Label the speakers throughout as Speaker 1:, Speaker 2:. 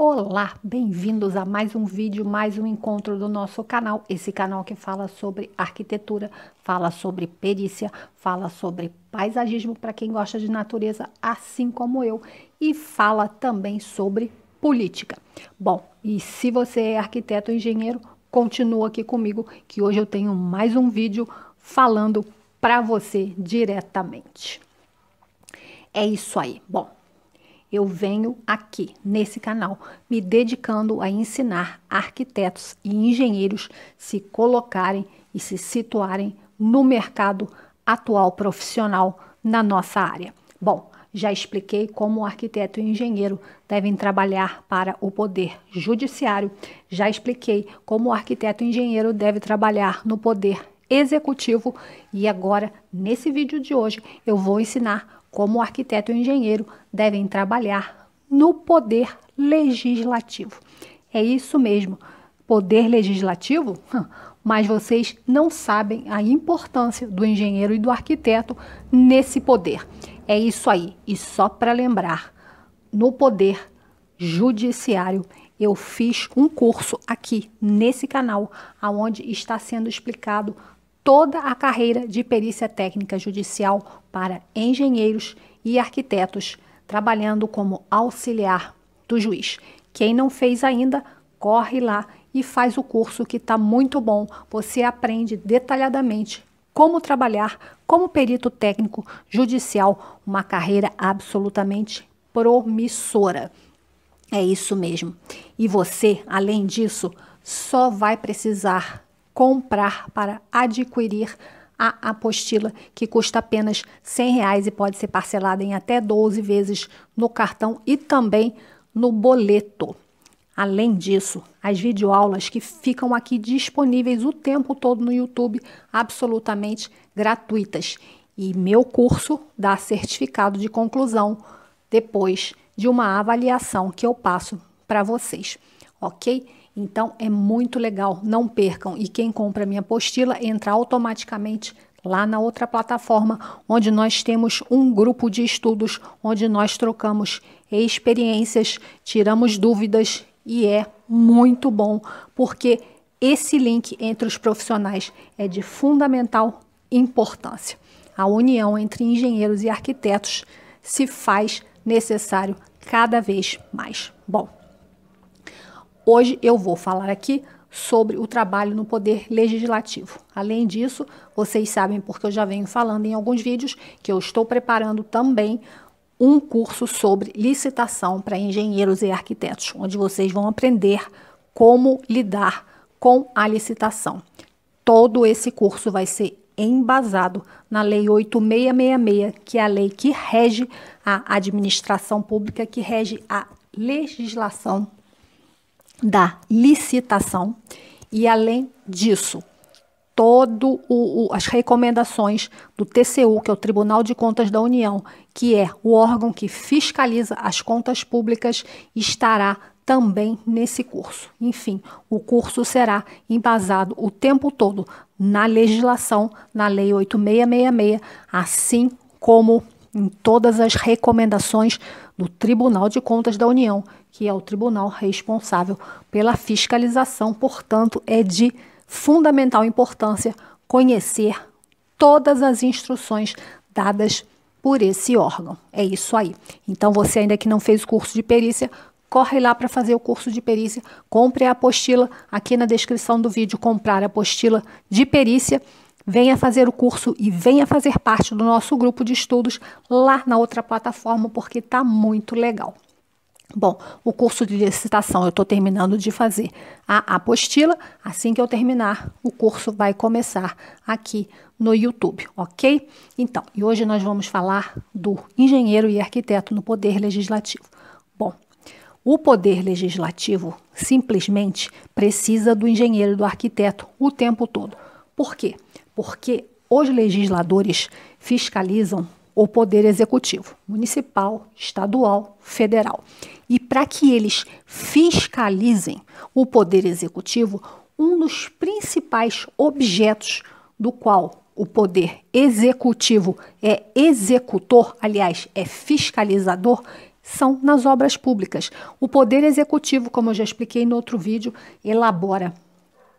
Speaker 1: Olá, bem-vindos a mais um vídeo, mais um encontro do nosso canal. Esse canal que fala sobre arquitetura, fala sobre perícia, fala sobre paisagismo para quem gosta de natureza, assim como eu, e fala também sobre política. Bom, e se você é arquiteto ou engenheiro, continua aqui comigo que hoje eu tenho mais um vídeo falando para você diretamente. É isso aí. Bom, eu venho aqui nesse canal me dedicando a ensinar arquitetos e engenheiros se colocarem e se situarem no mercado atual profissional na nossa área. Bom, já expliquei como o arquiteto e o engenheiro devem trabalhar para o poder judiciário, já expliquei como o arquiteto e engenheiro deve trabalhar no poder executivo e agora nesse vídeo de hoje eu vou ensinar como o arquiteto e o engenheiro devem trabalhar no poder legislativo. É isso mesmo, poder legislativo? Mas vocês não sabem a importância do engenheiro e do arquiteto nesse poder. É isso aí. E só para lembrar, no poder judiciário eu fiz um curso aqui nesse canal aonde está sendo explicado toda a carreira de perícia técnica judicial para engenheiros e arquitetos, trabalhando como auxiliar do juiz. Quem não fez ainda, corre lá e faz o curso que está muito bom. Você aprende detalhadamente como trabalhar como perito técnico judicial, uma carreira absolutamente promissora. É isso mesmo. E você, além disso, só vai precisar comprar para adquirir a apostila, que custa apenas R$ reais e pode ser parcelada em até 12 vezes no cartão e também no boleto. Além disso, as videoaulas que ficam aqui disponíveis o tempo todo no YouTube, absolutamente gratuitas. E meu curso dá certificado de conclusão depois de uma avaliação que eu passo para vocês, ok? Então é muito legal, não percam. E quem compra minha apostila entra automaticamente lá na outra plataforma, onde nós temos um grupo de estudos, onde nós trocamos experiências, tiramos dúvidas e é muito bom, porque esse link entre os profissionais é de fundamental importância. A união entre engenheiros e arquitetos se faz necessário cada vez mais. Bom, Hoje eu vou falar aqui sobre o trabalho no Poder Legislativo. Além disso, vocês sabem, porque eu já venho falando em alguns vídeos, que eu estou preparando também um curso sobre licitação para engenheiros e arquitetos, onde vocês vão aprender como lidar com a licitação. Todo esse curso vai ser embasado na Lei 8666, que é a lei que rege a administração pública, que rege a legislação da licitação e além disso, todo o, o, as recomendações do TCU, que é o Tribunal de Contas da União, que é o órgão que fiscaliza as contas públicas, estará também nesse curso. Enfim, o curso será embasado o tempo todo na legislação, na Lei 8666, assim como em todas as recomendações do Tribunal de Contas da União, que é o tribunal responsável pela fiscalização, portanto, é de fundamental importância conhecer todas as instruções dadas por esse órgão. É isso aí. Então, você ainda que não fez o curso de perícia, corre lá para fazer o curso de perícia, compre a apostila aqui na descrição do vídeo, comprar a apostila de perícia. Venha fazer o curso e venha fazer parte do nosso grupo de estudos lá na outra plataforma, porque está muito legal. Bom, o curso de licitação eu estou terminando de fazer a apostila. Assim que eu terminar, o curso vai começar aqui no YouTube, ok? Então, e hoje nós vamos falar do engenheiro e arquiteto no poder legislativo. Bom, o poder legislativo simplesmente precisa do engenheiro e do arquiteto o tempo todo. Por quê? Porque os legisladores fiscalizam o poder executivo municipal, estadual, federal e para que eles fiscalizem o Poder Executivo, um dos principais objetos do qual o Poder Executivo é executor, aliás, é fiscalizador, são nas obras públicas. O Poder Executivo, como eu já expliquei no outro vídeo, elabora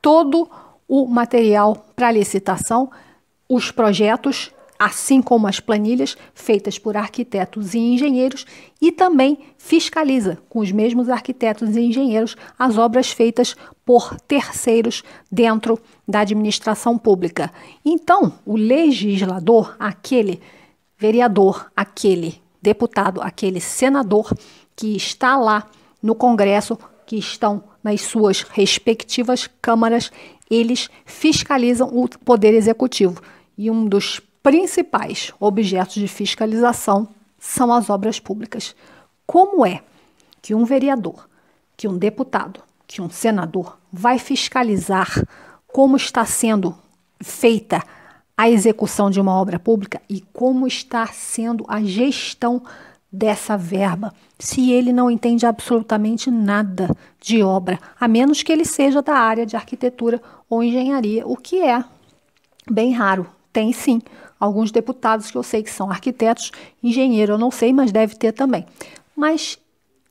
Speaker 1: todo o material para licitação, os projetos assim como as planilhas feitas por arquitetos e engenheiros, e também fiscaliza com os mesmos arquitetos e engenheiros as obras feitas por terceiros dentro da administração pública. Então, o legislador, aquele vereador, aquele deputado, aquele senador que está lá no Congresso, que estão nas suas respectivas câmaras, eles fiscalizam o Poder Executivo. E um dos principais objetos de fiscalização são as obras públicas. Como é que um vereador, que um deputado, que um senador vai fiscalizar como está sendo feita a execução de uma obra pública e como está sendo a gestão dessa verba, se ele não entende absolutamente nada de obra, a menos que ele seja da área de arquitetura ou engenharia, o que é bem raro. Tem sim alguns deputados que eu sei que são arquitetos, engenheiro, eu não sei, mas deve ter também. Mas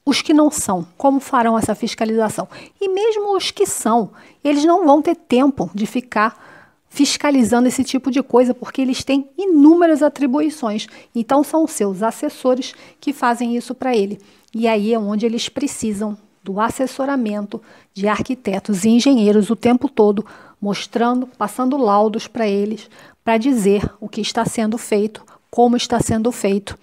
Speaker 1: os que não são, como farão essa fiscalização? E mesmo os que são, eles não vão ter tempo de ficar fiscalizando esse tipo de coisa, porque eles têm inúmeras atribuições. Então são seus assessores que fazem isso para ele. E aí é onde eles precisam do assessoramento de arquitetos e engenheiros o tempo todo mostrando, passando laudos para eles, para dizer o que está sendo feito, como está sendo feito,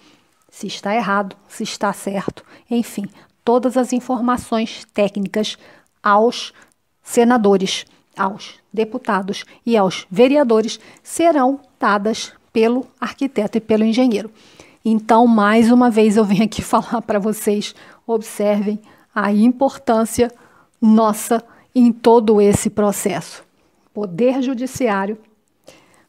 Speaker 1: se está errado, se está certo, enfim, todas as informações técnicas aos senadores, aos deputados e aos vereadores serão dadas pelo arquiteto e pelo engenheiro. Então, mais uma vez eu vim aqui falar para vocês, observem a importância nossa em todo esse processo poder judiciário,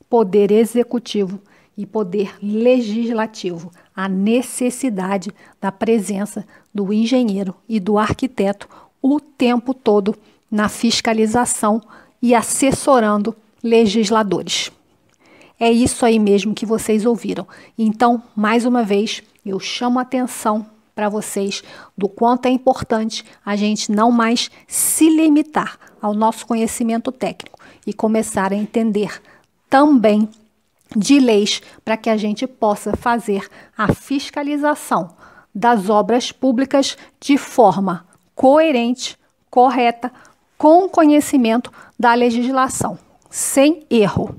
Speaker 1: poder executivo e poder legislativo. A necessidade da presença do engenheiro e do arquiteto o tempo todo na fiscalização e assessorando legisladores. É isso aí mesmo que vocês ouviram. Então, mais uma vez, eu chamo a atenção para vocês do quanto é importante a gente não mais se limitar ao nosso conhecimento técnico e começar a entender também de leis para que a gente possa fazer a fiscalização das obras públicas de forma coerente, correta, com conhecimento da legislação, sem erro.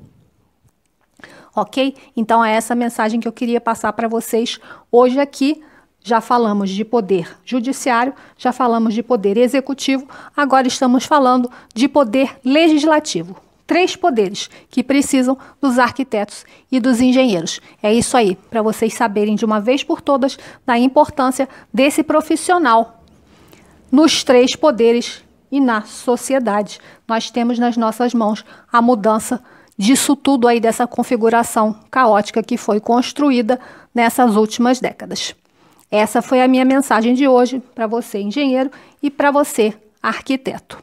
Speaker 1: Ok? Então é essa mensagem que eu queria passar para vocês hoje aqui já falamos de poder judiciário, já falamos de poder executivo, agora estamos falando de poder legislativo. Três poderes que precisam dos arquitetos e dos engenheiros. É isso aí, para vocês saberem de uma vez por todas da importância desse profissional nos três poderes e na sociedade. Nós temos nas nossas mãos a mudança disso tudo aí, dessa configuração caótica que foi construída nessas últimas décadas. Essa foi a minha mensagem de hoje para você, engenheiro, e para você, arquiteto.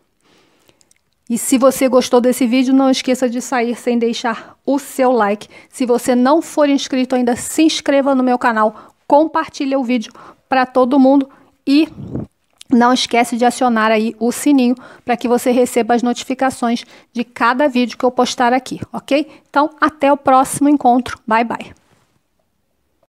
Speaker 1: E se você gostou desse vídeo, não esqueça de sair sem deixar o seu like. Se você não for inscrito ainda, se inscreva no meu canal, compartilhe o vídeo para todo mundo e não esquece de acionar aí o sininho para que você receba as notificações de cada vídeo que eu postar aqui, ok? Então, até o próximo encontro. Bye, bye.